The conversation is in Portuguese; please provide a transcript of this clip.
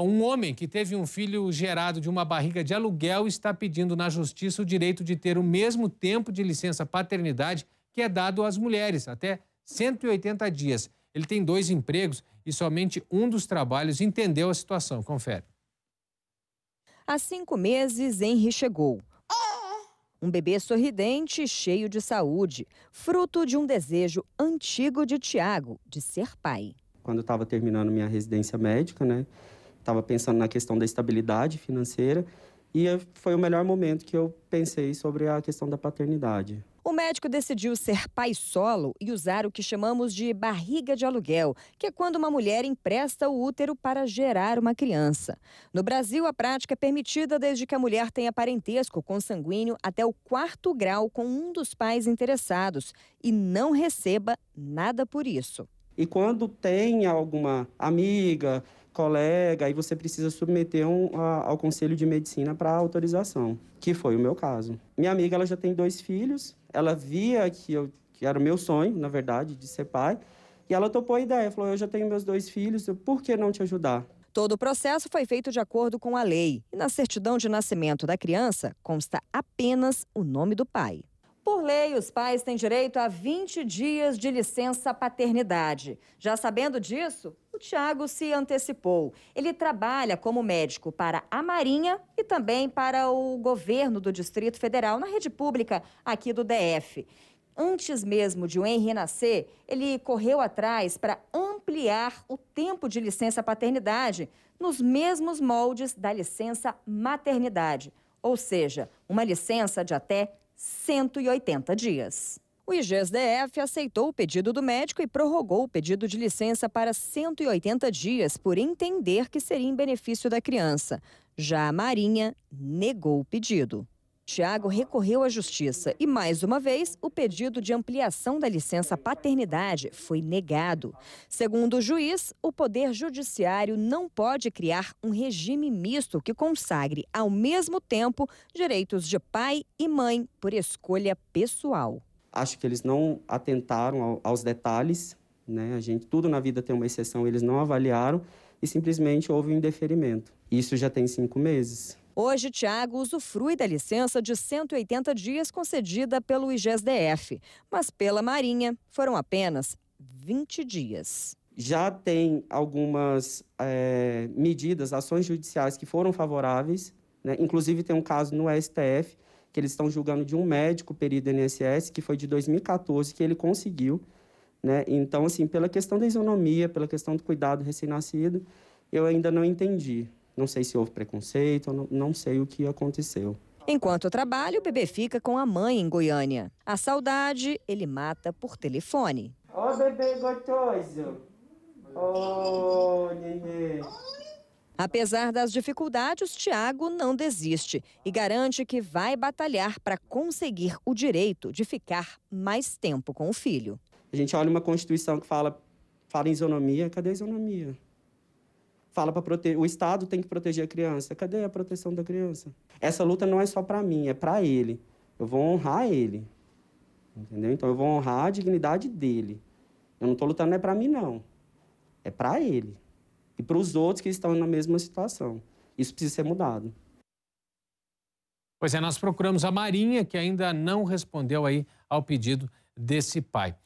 Bom, um homem que teve um filho gerado de uma barriga de aluguel está pedindo na justiça o direito de ter o mesmo tempo de licença paternidade que é dado às mulheres, até 180 dias. Ele tem dois empregos e somente um dos trabalhos entendeu a situação. Confere. Há cinco meses, Henry chegou. Um bebê sorridente e cheio de saúde, fruto de um desejo antigo de Tiago de ser pai. Quando eu estava terminando minha residência médica, né? estava pensando na questão da estabilidade financeira e foi o melhor momento que eu pensei sobre a questão da paternidade. O médico decidiu ser pai solo e usar o que chamamos de barriga de aluguel, que é quando uma mulher empresta o útero para gerar uma criança. No Brasil, a prática é permitida desde que a mulher tenha parentesco consanguíneo até o quarto grau com um dos pais interessados e não receba nada por isso. E quando tem alguma amiga, colega, aí você precisa submeter um, a, ao Conselho de Medicina para autorização, que foi o meu caso. Minha amiga, ela já tem dois filhos, ela via que, eu, que era o meu sonho, na verdade, de ser pai, e ela topou a ideia, falou, eu já tenho meus dois filhos, por que não te ajudar? Todo o processo foi feito de acordo com a lei, e na certidão de nascimento da criança consta apenas o nome do pai. Por lei, os pais têm direito a 20 dias de licença paternidade. Já sabendo disso, o Tiago se antecipou. Ele trabalha como médico para a Marinha e também para o governo do Distrito Federal, na rede pública aqui do DF. Antes mesmo de o Henry nascer, ele correu atrás para ampliar o tempo de licença paternidade nos mesmos moldes da licença maternidade, ou seja, uma licença de até 180 dias. O IGSDF aceitou o pedido do médico e prorrogou o pedido de licença para 180 dias, por entender que seria em benefício da criança. Já a Marinha negou o pedido. Tiago recorreu à justiça e, mais uma vez, o pedido de ampliação da licença paternidade foi negado. Segundo o juiz, o Poder Judiciário não pode criar um regime misto que consagre, ao mesmo tempo, direitos de pai e mãe por escolha pessoal. Acho que eles não atentaram aos detalhes, né? A gente, tudo na vida tem uma exceção, eles não avaliaram e simplesmente houve um indeferimento. Isso já tem cinco meses. Hoje, Tiago usufrui da licença de 180 dias concedida pelo IGESDF, mas pela Marinha foram apenas 20 dias. Já tem algumas é, medidas, ações judiciais que foram favoráveis, né? inclusive tem um caso no STF que eles estão julgando de um médico perito INSS que foi de 2014 que ele conseguiu, né? Então assim, pela questão da isonomia, pela questão do cuidado recém-nascido, eu ainda não entendi. Não sei se houve preconceito, não, não sei o que aconteceu. Enquanto trabalha, o bebê fica com a mãe em Goiânia. A saudade ele mata por telefone. Ô oh, bebê gostoso! Ô oh, nenê! Apesar das dificuldades, Tiago não desiste e garante que vai batalhar para conseguir o direito de ficar mais tempo com o filho. A gente olha uma Constituição que fala, fala em isonomia, cadê a isonomia? fala para proteger, o Estado tem que proteger a criança. Cadê a proteção da criança? Essa luta não é só para mim, é para ele. Eu vou honrar ele. Entendeu? Então eu vou honrar a dignidade dele. Eu não estou lutando não é para mim não. É para ele e para os outros que estão na mesma situação. Isso precisa ser mudado. Pois é, nós procuramos a Marinha, que ainda não respondeu aí ao pedido desse pai.